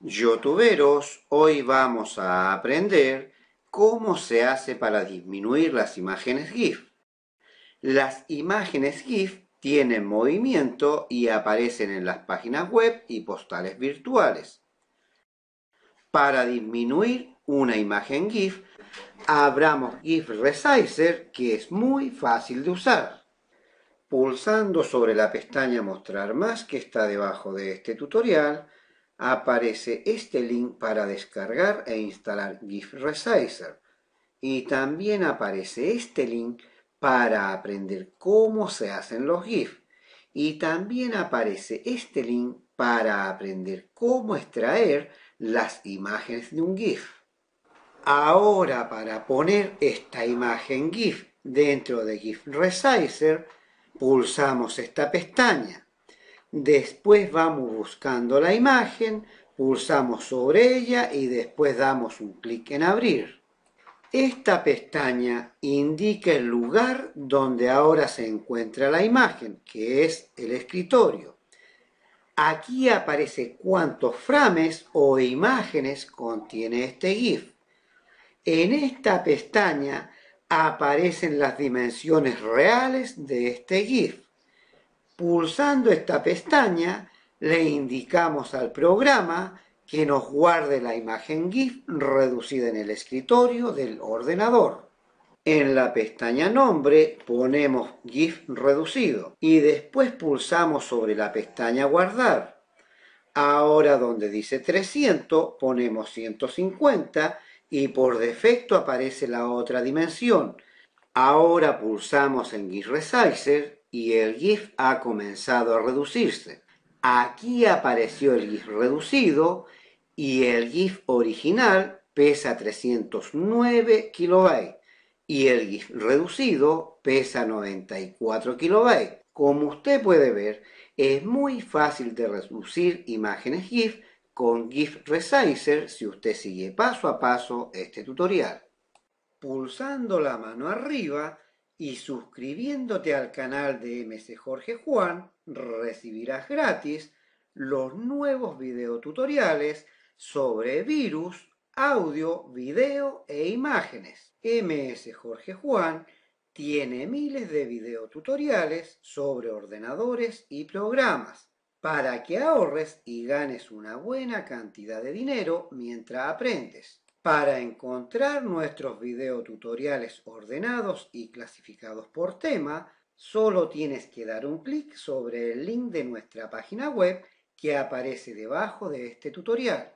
¡Youtuberos! hoy vamos a aprender cómo se hace para disminuir las imágenes GIF. Las imágenes GIF tienen movimiento y aparecen en las páginas web y postales virtuales. Para disminuir una imagen GIF, abramos GIF Resizer que es muy fácil de usar. Pulsando sobre la pestaña Mostrar más que está debajo de este tutorial, aparece este link para descargar e instalar GIF Resizer y también aparece este link para aprender cómo se hacen los GIF y también aparece este link para aprender cómo extraer las imágenes de un GIF. Ahora para poner esta imagen GIF dentro de GIF Resizer pulsamos esta pestaña Después vamos buscando la imagen, pulsamos sobre ella y después damos un clic en abrir. Esta pestaña indica el lugar donde ahora se encuentra la imagen, que es el escritorio. Aquí aparece cuántos frames o imágenes contiene este GIF. En esta pestaña aparecen las dimensiones reales de este GIF. Pulsando esta pestaña, le indicamos al programa que nos guarde la imagen GIF reducida en el escritorio del ordenador. En la pestaña Nombre ponemos GIF reducido y después pulsamos sobre la pestaña Guardar. Ahora donde dice 300 ponemos 150 y por defecto aparece la otra dimensión. Ahora pulsamos en GIF Resizer y el GIF ha comenzado a reducirse. Aquí apareció el GIF reducido y el GIF original pesa 309 kilobytes y el GIF reducido pesa 94 kilobytes. Como usted puede ver, es muy fácil de reducir imágenes GIF con GIF Resizer si usted sigue paso a paso este tutorial. Pulsando la mano arriba y suscribiéndote al canal de MS Jorge Juan recibirás gratis los nuevos videotutoriales sobre virus, audio, video e imágenes. MS Jorge Juan tiene miles de videotutoriales sobre ordenadores y programas para que ahorres y ganes una buena cantidad de dinero mientras aprendes. Para encontrar nuestros videotutoriales ordenados y clasificados por tema, solo tienes que dar un clic sobre el link de nuestra página web que aparece debajo de este tutorial.